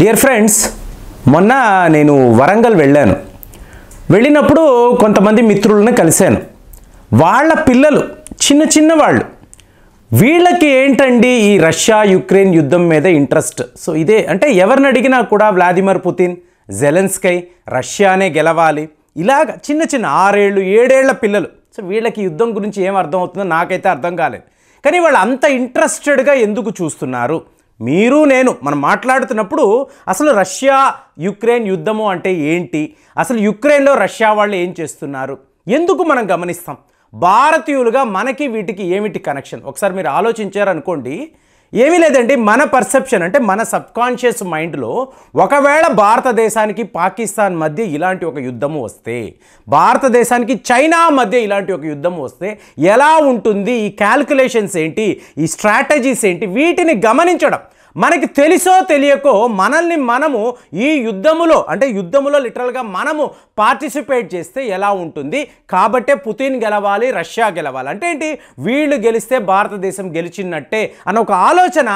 dear friends మొన్న నేను వరంగల్ వెళ్ళాను వెళ్ళినప్పుడు కొంతమంది మిత్రులను కలిశాను వాళ్ళ పిల్లలు చిన్న చిన్న వాళ్ళు వీళ్ళకి ఏంటండి ఈ రష్యా యుక్రెయిన్ యుద్ధం మీద ఇంట్రెస్ట్ సో ఇదే అంటే ఎవరిని అడిగినా కూడా వ్లాదిమిర్ పుతిన్ జెలెన్స్కై రష్యానే గెలవాలి ఇలాగ చిన్న చిన్న ఆరేళ్ళు ఏడేళ్ల పిల్లలు సో వీళ్ళకి యుద్ధం గురించి ఏం అర్థం అవుతుందో నాకైతే అర్థం కాలేదు కానీ వాళ్ళు అంత ఇంట్రెస్టెడ్గా ఎందుకు చూస్తున్నారు మీరు నేను మనం మాట్లాడుతున్నప్పుడు అసలు రష్యా యుక్రెయిన్ యుద్ధము అంటే ఏంటి అసలు యుక్రెయిన్లో రష్యా వాళ్ళు ఏం చేస్తున్నారు ఎందుకు మనం గమనిస్తాం భారతీయులుగా మనకి వీటికి ఏమిటి కనెక్షన్ ఒకసారి మీరు ఆలోచించారనుకోండి ఏమీ లేదండి మన పర్సెప్షన్ అంటే మన సబ్కాన్షియస్ మైండ్లో ఒకవేళ భారతదేశానికి పాకిస్తాన్ మధ్య ఇలాంటి ఒక యుద్ధం వస్తే భారతదేశానికి చైనా మధ్య ఇలాంటి ఒక యుద్ధం వస్తే ఎలా ఉంటుంది ఈ క్యాల్కులేషన్స్ ఏంటి ఈ స్ట్రాటజీస్ ఏంటి వీటిని గమనించడం మనకి తెలిసో తెలియకో మనల్ని మనము ఈ యుద్ధములో అంటే యుద్ధములో లిటరల్గా మనము పార్టిసిపేట్ చేస్తే ఎలా ఉంటుంది కాబట్టే పుతిన్ గెలవాలి రష్యా గెలవాలి అంటే ఏంటి వీళ్ళు గెలిస్తే భారతదేశం గెలిచినట్టే అన్న ఒక ఆలోచన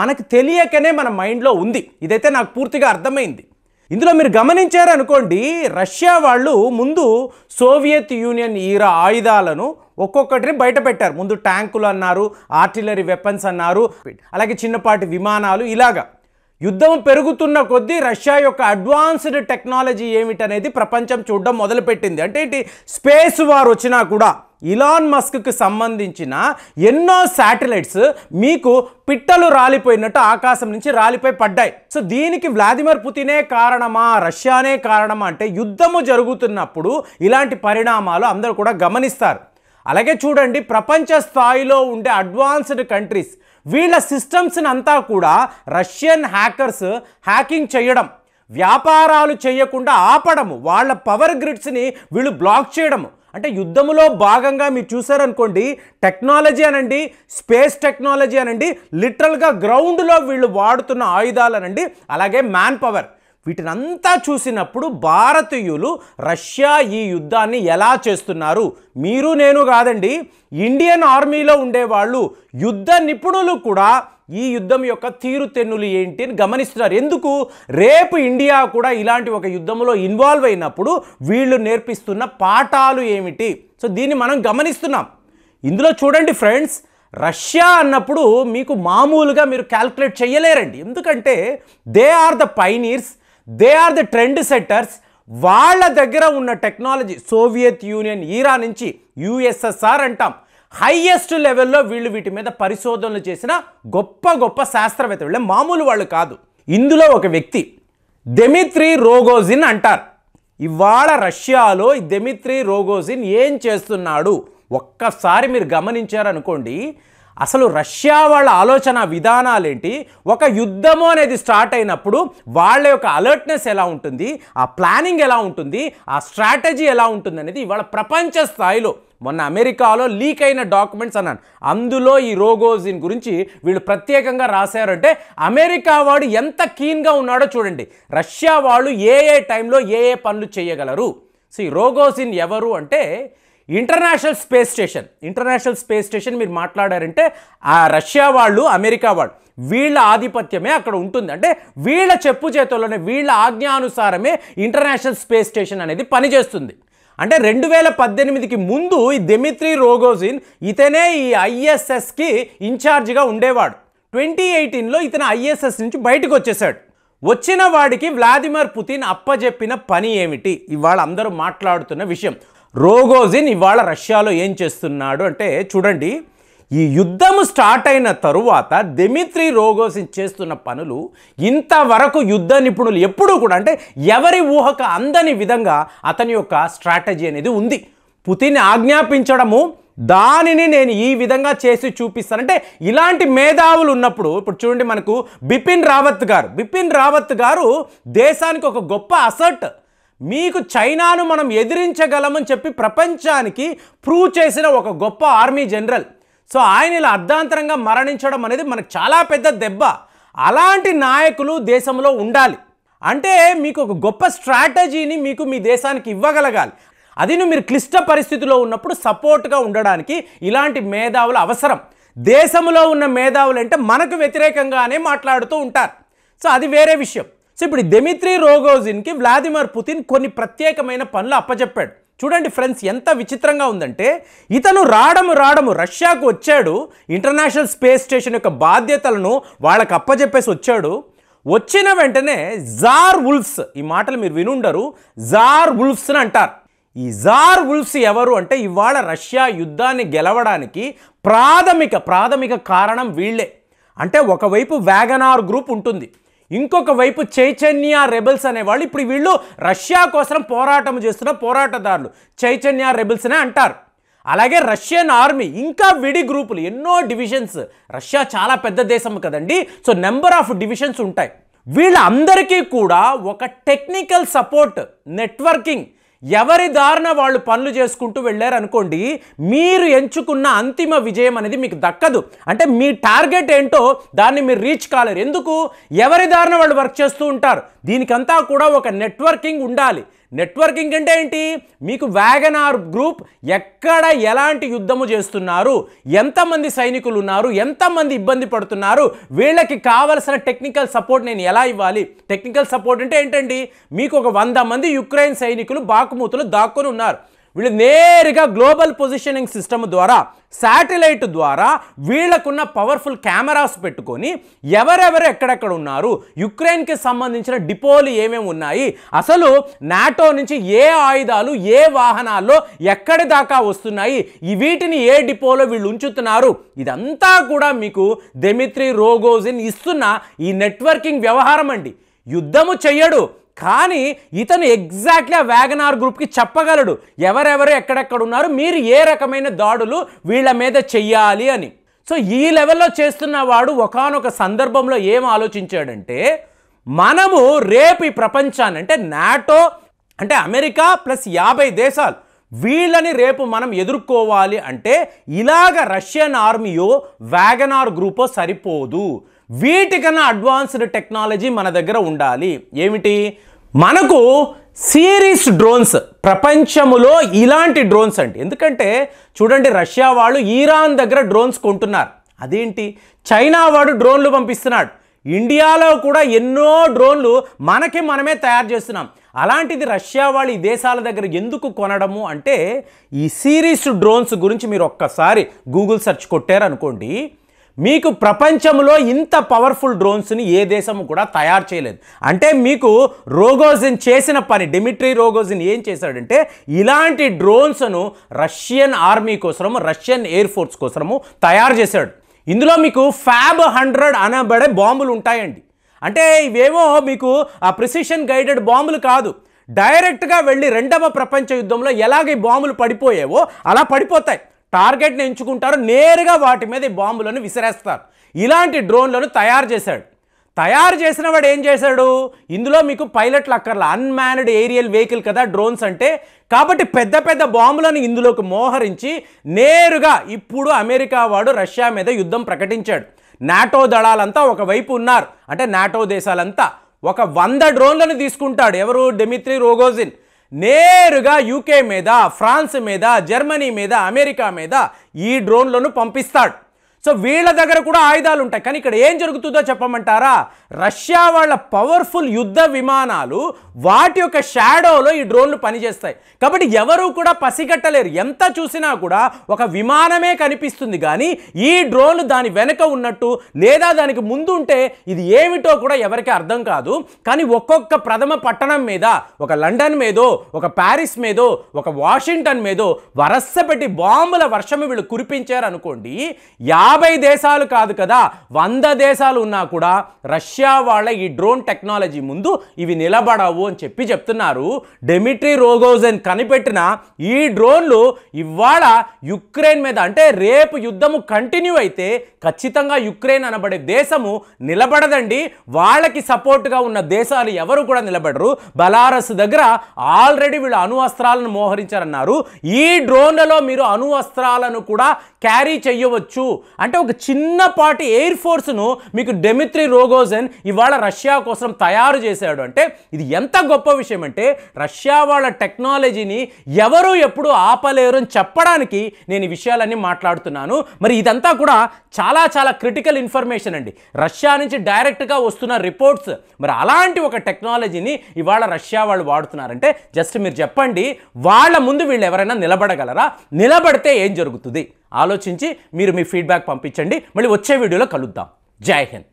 మనకు తెలియకనే మన మైండ్లో ఉంది ఇదైతే నాకు పూర్తిగా అర్థమైంది ఇందులో మీరు గమనించారనుకోండి రష్యా వాళ్ళు ముందు సోవియత్ యూనియన్ ఈరా ఆయుధాలను ఒక్కొక్కటిని బయట పెట్టారు ముందు ట్యాంకులు అన్నారు ఆర్టిలరీ వెపన్స్ అన్నారు అలాగే చిన్నపాటి విమానాలు ఇలాగా యుద్ధం పెరుగుతున్న కొద్దీ రష్యా యొక్క అడ్వాన్స్డ్ టెక్నాలజీ ఏమిటనేది ప్రపంచం చూడడం మొదలుపెట్టింది అంటే ఇటు స్పేస్ వారు వచ్చినా కూడా ఇలాన్ మస్క్కి సంబంధించిన ఎన్నో శాటిలైట్స్ మీకు పిట్టలు రాలిపోయినట్టు ఆకాశం నుంచి రాలిపోయి పడ్డాయి సో దీనికి వ్లాదిమిర్ పుతినే కారణమా రష్యానే కారణమా అంటే యుద్ధము జరుగుతున్నప్పుడు ఇలాంటి పరిణామాలు అందరూ కూడా గమనిస్తారు అలాగే చూడండి ప్రపంచ స్థాయిలో ఉండే అడ్వాన్స్డ్ కంట్రీస్ వీళ్ళ సిస్టమ్స్ని అంతా కూడా రష్యన్ హ్యాకర్స్ హ్యాకింగ్ చేయడం వ్యాపారాలు చేయకుండా ఆపడము వాళ్ళ పవర్ గ్రిడ్స్ని వీళ్ళు బ్లాక్ చేయడము అంటే యుద్ధములో భాగంగా మీరు చూసారనుకోండి టెక్నాలజీ అనండి స్పేస్ టెక్నాలజీ అనండి లిటరల్గా గ్రౌండ్లో వీళ్ళు వాడుతున్న ఆయుధాలు అనండి అలాగే మ్యాన్ పవర్ వీటినంతా చూసినప్పుడు భారతీయులు రష్యా ఈ యుద్ధాన్ని ఎలా చేస్తున్నారు మీరు నేను కాదండి ఇండియన్ ఆర్మీలో ఉండేవాళ్ళు యుద్ధ నిపుణులు కూడా ఈ యుద్ధం యొక్క తీరుతెన్నులు ఏంటి అని గమనిస్తున్నారు ఎందుకు రేపు ఇండియా కూడా ఇలాంటి ఒక యుద్ధంలో ఇన్వాల్వ్ అయినప్పుడు వీళ్ళు నేర్పిస్తున్న పాఠాలు ఏమిటి సో దీన్ని మనం గమనిస్తున్నాం ఇందులో చూడండి ఫ్రెండ్స్ రష్యా అన్నప్పుడు మీకు మామూలుగా మీరు క్యాల్కులేట్ చేయలేరండి ఎందుకంటే they are the pioneers they are the trend setters వాళ్ళ దగ్గర ఉన్న టెక్నాలజీ సోవియత్ యూనియన్ ఈరా నుంచి యుఎస్ఎస్ఆర్ అంటాం హైయెస్ట్ లెవెల్లో వీళ్ళు వీటి మీద పరిశోధనలు చేసిన గొప్ప గొప్ప శాస్త్రవేత్త వీళ్ళ మామూలు వాళ్ళు కాదు ఇందులో ఒక వ్యక్తి దెమిత్రి రోగోజిన్ అంటారు ఇవాళ రష్యాలో దెమిత్రి రోగోజిన్ ఏం చేస్తున్నాడు ఒక్కసారి మీరు గమనించారనుకోండి అసలు రష్యా వాళ్ళ ఆలోచన విధానాలేంటి ఒక యుద్ధము అనేది స్టార్ట్ అయినప్పుడు వాళ్ళ యొక్క అలర్ట్నెస్ ఎలా ఉంటుంది ఆ ప్లానింగ్ ఎలా ఉంటుంది ఆ స్ట్రాటజీ ఎలా ఉంటుంది అనేది ఇవాళ ప్రపంచ స్థాయిలో మొన్న అమెరికాలో లీక్ అయిన డాక్యుమెంట్స్ అన్నాను అందులో ఈ రోగోజిన్ గురించి వీళ్ళు ప్రత్యేకంగా రాశారంటే అమెరికా వాడు ఎంత కీన్గా ఉన్నాడో చూడండి రష్యా వాళ్ళు ఏ ఏ టైంలో ఏ ఏ పనులు చేయగలరు సో ఈ రోగోజిన్ ఎవరు అంటే international space station international space station మీరు మాట్లాడారంటే ఆ రష్యా వాళ్ళు అమెరికా వాళ్ళు వీళ్ళ ఆధిపత్యమే అక్కడ ఉంటుంది అంటే వీళ్ళ చెప్పు చేతుల్లోనే వీళ్ళ ఆజ్ఞానుసారమే ఇంటర్నేషనల్ స్పేస్ స్టేషన్ అనేది పనిచేస్తుంది అంటే రెండు వేల పద్దెనిమిదికి ముందు ఈ దెమిత్రి రోగోజిన్ ఇతనే ఈ ఐఎస్ఎస్కి ఇన్ఛార్జ్గా ఉండేవాడు ట్వంటీ ఎయిటీన్లో ఇతను ఐఎస్ఎస్ నుంచి బయటకు వచ్చేసాడు వచ్చిన వాడికి వ్లాదిమిర్ పుతిన్ అప్పజెప్పిన పని ఏమిటి ఇవాళ అందరూ మాట్లాడుతున్న విషయం రోగోజిన్ ఇవాళ రష్యాలో ఏం చేస్తున్నాడు అంటే చూడండి ఈ యుద్ధం స్టార్ట్ అయిన తరువాత దెమిత్రి రోగోసిన్ చేస్తున్న పనులు ఇంతవరకు యుద్ధ నిపుణులు ఎప్పుడూ కూడా అంటే ఎవరి ఊహక అందని విధంగా అతని యొక్క స్ట్రాటజీ అనేది ఉంది పుతిన్ ఆజ్ఞాపించడము దానిని నేను ఈ విధంగా చేసి చూపిస్తానంటే ఇలాంటి మేధావులు ఉన్నప్పుడు ఇప్పుడు చూడండి మనకు బిపిన్ రావత్ గారు బిపిన్ రావత్ గారు దేశానికి ఒక గొప్ప అసర్ట్ మీకు చైనాను మనం ఎదిరించగలమని చెప్పి ప్రపంచానికి ప్రూవ్ చేసిన ఒక గొప్ప ఆర్మీ జనరల్ సో ఆయన ఇలా అర్ధాంతరంగా మరణించడం అనేది మనకు చాలా పెద్ద దెబ్బ అలాంటి నాయకులు దేశంలో ఉండాలి అంటే మీకు ఒక గొప్ప స్ట్రాటజీని మీకు మీ దేశానికి ఇవ్వగలగాలి అదిను మీరు క్లిష్ట పరిస్థితిలో ఉన్నప్పుడు సపోర్ట్గా ఉండడానికి ఇలాంటి మేధావులు అవసరం దేశంలో ఉన్న మేధావులు అంటే మనకు వ్యతిరేకంగానే మాట్లాడుతూ ఉంటారు సో అది వేరే విషయం సో ఇప్పుడు దెమిత్రి రోగోజిన్కి వ్లాదిమిర్ పుతిన్ కొన్ని ప్రత్యేకమైన పనులు అప్పచెప్పాడు చూడండి ఫ్రెండ్స్ ఎంత విచిత్రంగా ఉందంటే ఇతను రాడము రాడము రష్యాకు వచ్చాడు ఇంటర్నేషనల్ స్పేస్ స్టేషన్ యొక్క బాధ్యతలను వాళ్ళకి అప్పచెప్పేసి వచ్చాడు వచ్చిన వెంటనే జార్ ఉల్ఫ్స్ ఈ మాటలు మీరు వినుండరు జార్ ఉల్ఫ్స్ని అంటారు ఈ జార్ ఉల్ఫ్స్ ఎవరు అంటే ఇవాళ రష్యా యుద్ధాన్ని గెలవడానికి ప్రాథమిక ప్రాథమిక కారణం వీళ్ళే అంటే ఒకవైపు వ్యాగనార్ గ్రూప్ ఉంటుంది ఇంకొక వైపు చైతన్య రెబల్స్ అనేవాళ్ళు ఇప్పుడు వీళ్ళు రష్యా కోసం పోరాటం చేస్తున్న పోరాటదారులు చైతన్య రెబల్స్నే అంటారు అలాగే రష్యన్ ఆర్మీ ఇంకా విడి గ్రూపులు ఎన్నో డివిజన్స్ రష్యా చాలా పెద్ద దేశం కదండి సో నెంబర్ ఆఫ్ డివిజన్స్ ఉంటాయి వీళ్ళందరికీ కూడా ఒక టెక్నికల్ సపోర్ట్ నెట్వర్కింగ్ ఎవరి దారిన వాళ్ళు పనులు చేసుకుంటూ వెళ్ళారనుకోండి మీరు ఎంచుకున్న అంతిమ విజయం అనేది మీకు దక్కదు అంటే మీ టార్గెట్ ఏంటో దాన్ని మీరు రీచ్ కాలేరు ఎందుకు ఎవరి దారిన వాళ్ళు వర్క్ చేస్తూ ఉంటారు దీనికంతా కూడా ఒక నెట్వర్కింగ్ ఉండాలి నెట్వర్కింగ్ అంటే ఏంటి మీకు వ్యాగనార్ గ్రూప్ ఎక్కడ ఎలాంటి యుద్ధము చేస్తున్నారు ఎంతమంది సైనికులు ఉన్నారు ఎంతమంది ఇబ్బంది పడుతున్నారు వీళ్ళకి కావలసిన టెక్నికల్ సపోర్ట్ నేను ఎలా ఇవ్వాలి టెక్నికల్ సపోర్ట్ అంటే ఏంటండి మీకు ఒక వంద మంది యుక్రెయిన్ సైనికులు బాకుమూతులు దాక్కుని ఉన్నారు వీళ్ళు నేరుగా గ్లోబల్ పొజిషనింగ్ సిస్టమ్ ద్వారా శాటిలైట్ ద్వారా వీళ్లకున్న పవర్ఫుల్ కెమెరాస్ పెట్టుకొని ఎవరెవరు ఎక్కడెక్కడ ఉన్నారు యుక్రెయిన్కి సంబంధించిన డిపోలు ఏమేమి ఉన్నాయి అసలు నాటో నుంచి ఏ ఆయుధాలు ఏ వాహనాల్లో ఎక్కడి దాకా వస్తున్నాయి ఈ వీటిని ఏ డిపోలో వీళ్ళు ఉంచుతున్నారు ఇదంతా కూడా మీకు దెమిత్రి రోగోజిన్ ఇస్తున్న ఈ నెట్వర్కింగ్ వ్యవహారం అండి యుద్ధము చెయ్యడు కానీ ఇతను ఎగ్జాక్ట్లీ ఆ వ్యాగనార్ గ్రూప్కి చెప్పగలడు ఎవరెవరు ఎక్కడెక్కడ ఉన్నారు మీరు ఏ రకమైన దాడులు వీళ్ళ మీద చెయ్యాలి అని సో ఈ లెవెల్లో చేస్తున్న వాడు ఒకనొక సందర్భంలో ఏం ఆలోచించాడంటే మనము రేపు ఈ ప్రపంచాన్ని అంటే నాటో అంటే అమెరికా ప్లస్ యాభై దేశాలు వీళ్ళని రేపు మనం ఎదుర్కోవాలి అంటే ఇలాగ రష్యన్ ఆర్మీయో వ్యాగనార్ గ్రూపో సరిపోదు వీటికన్నా అడ్వాన్స్డ్ టెక్నాలజీ మన దగ్గర ఉండాలి ఏమిటి మనకు సిరీస్ డ్రోన్స్ ప్రపంచములో ఇలాంటి డ్రోన్స్ అండి ఎందుకంటే చూడండి రష్యా వాళ్ళు ఈరాన్ దగ్గర డ్రోన్స్ కొంటున్నారు అదేంటి చైనా వాడు డ్రోన్లు పంపిస్తున్నాడు ఇండియాలో కూడా ఎన్నో డ్రోన్లు మనకి మనమే తయారు చేస్తున్నాం అలాంటిది రష్యా వాళ్ళు ఈ దేశాల దగ్గర ఎందుకు కొనడము అంటే ఈ సిరీస్ డ్రోన్స్ గురించి మీరు ఒక్కసారి గూగుల్ సెర్చ్ కొట్టారనుకోండి మీకు ప్రపంచంలో ఇంత పవర్ఫుల్ డ్రోన్స్ని ఏ దేశము కూడా తయారు చేయలేదు అంటే మీకు రోగోజిన్ చేసిన పని డిమిట్రీ రోగోజిన్ ఏం చేశాడంటే ఇలాంటి డ్రోన్స్ను రష్యన్ ఆర్మీ కోసము రష్యన్ ఎయిర్ ఫోర్స్ కోసము తయారు చేశాడు ఇందులో మీకు ఫ్యాబ్ హండ్రెడ్ అనబడే బాంబులు ఉంటాయండి అంటే ఇవేమో మీకు ఆ ప్రిసిషన్ గైడెడ్ బాంబులు కాదు డైరెక్ట్గా వెళ్ళి రెండవ ప్రపంచ యుద్ధంలో ఎలాగ ఈ బాంబులు పడిపోయేవో అలా పడిపోతాయి టార్గెట్ని ఎంచుకుంటారు నేరుగా వాటి మీద ఈ బాంబులను విసిరేస్తారు ఇలాంటి డ్రోన్లను తయారు చేశాడు తయారు చేసిన వాడు ఏం చేశాడు ఇందులో మీకు పైలట్లు అక్కర్లా అన్మ్యాన్డ్ ఏరియల్ వెహికల్ కదా డ్రోన్స్ అంటే కాబట్టి పెద్ద పెద్ద బాంబులను ఇందులోకి మోహరించి నేరుగా ఇప్పుడు అమెరికా వాడు రష్యా మీద యుద్ధం ప్రకటించాడు నాటో దళాలంతా ఒకవైపు ఉన్నారు అంటే నాటో దేశాలంతా ఒక వంద డ్రోన్లను తీసుకుంటాడు ఎవరు డెమిత్రి రోగోజిన్ నేరుగా యూకే మీద ఫ్రాన్స్ మీద జర్మనీ మీద అమెరికా మీద ఈ డ్రోన్లను పంపిస్తాడు సో వీళ్ళ దగ్గర కూడా ఆయుధాలు ఉంటాయి కానీ ఇక్కడ ఏం జరుగుతుందో చెప్పమంటారా రష్యా వాళ్ళ పవర్ఫుల్ యుద్ధ విమానాలు వాటి యొక్క షాడోలో ఈ డ్రోన్లు పనిచేస్తాయి కాబట్టి ఎవరూ కూడా పసిగట్టలేరు ఎంత చూసినా కూడా ఒక విమానమే కనిపిస్తుంది కానీ ఈ డ్రోన్లు దాని వెనక ఉన్నట్టు లేదా దానికి ముందు ఉంటే ఇది ఏమిటో కూడా ఎవరికి అర్థం కాదు కానీ ఒక్కొక్క ప్రథమ పట్టణం మీద ఒక లండన్ మీదో ఒక ప్యారిస్ మీదో ఒక వాషింగ్టన్ మీదో వరసపెట్టి బాంబుల వర్షం వీళ్ళు కురిపించారు అనుకోండి యా యాభై దేశాలు కాదు కదా వంద దేశాలు ఉన్నా కూడా రష్యా వాళ్ళ ఈ డ్రోన్ టెక్నాలజీ ముందు ఇవి నిలబడవు అని చెప్పి చెప్తున్నారు డెమిట్రీ రోగోజన్ కనిపెట్టిన ఈ డ్రోన్లు ఇవాళ యుక్రెయిన్ మీద అంటే రేపు యుద్ధము కంటిన్యూ అయితే ఖచ్చితంగా యుక్రెయిన్ అనబడే దేశము నిలబడదండి వాళ్ళకి సపోర్ట్గా ఉన్న దేశాలు ఎవరు కూడా నిలబడరు బలారస్ దగ్గర ఆల్రెడీ వీళ్ళు అణు అస్త్రాలను మోహరించారన్నారు ఈ డ్రోన్లలో మీరు అణు అస్త్రాలను కూడా క్యారీ చేయవచ్చు అంటే ఒక చిన్నపాటి ఎయిర్ ఫోర్స్ను మీకు డెమిత్రి రోగోజన్ ఇవాళ రష్యా కోసం తయారు చేశాడు అంటే ఇది ఎంత గొప్ప విషయం అంటే రష్యా వాళ్ళ టెక్నాలజీని ఎవరు ఎప్పుడు ఆపలేరు అని చెప్పడానికి నేను ఈ విషయాలన్నీ మాట్లాడుతున్నాను మరి ఇదంతా కూడా చాలా చాలా క్రిటికల్ ఇన్ఫర్మేషన్ అండి రష్యా నుంచి డైరెక్ట్గా వస్తున్న రిపోర్ట్స్ మరి అలాంటి ఒక టెక్నాలజీని ఇవాళ రష్యా వాళ్ళు వాడుతున్నారంటే జస్ట్ మీరు చెప్పండి వాళ్ళ ముందు వీళ్ళు ఎవరైనా నిలబడగలరా నిలబడితే ఏం జరుగుతుంది ఆలోచించి మీరు మీ ఫీడ్బ్యాక్ పంపించండి మళ్ళీ వచ్చే వీడియోలో కలుద్దాం జై హింద్